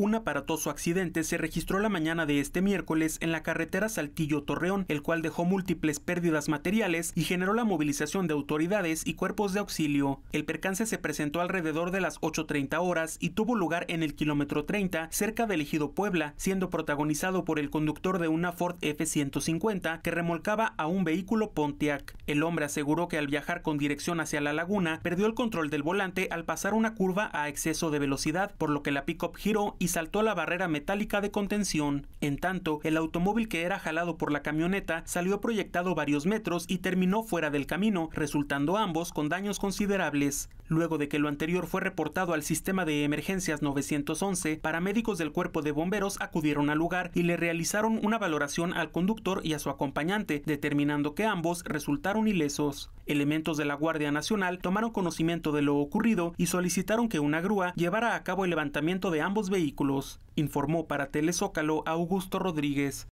un aparatoso accidente se registró la mañana de este miércoles en la carretera Saltillo-Torreón, el cual dejó múltiples pérdidas materiales y generó la movilización de autoridades y cuerpos de auxilio. El percance se presentó alrededor de las 8.30 horas y tuvo lugar en el kilómetro 30 cerca del ejido Puebla, siendo protagonizado por el conductor de una Ford F-150 que remolcaba a un vehículo Pontiac. El hombre aseguró que al viajar con dirección hacia la laguna, perdió el control del volante al pasar una curva a exceso de velocidad, por lo que la pickup giró y saltó la barrera metálica de contención. En tanto, el automóvil que era jalado por la camioneta salió proyectado varios metros y terminó fuera del camino, resultando ambos con daños considerables. Luego de que lo anterior fue reportado al sistema de emergencias 911, paramédicos del cuerpo de bomberos acudieron al lugar y le realizaron una valoración al conductor y a su acompañante, determinando que ambos resultaron ilesos. Elementos de la Guardia Nacional tomaron conocimiento de lo ocurrido y solicitaron que una grúa llevara a cabo el levantamiento de ambos vehículos, informó para Telezócalo Augusto Rodríguez.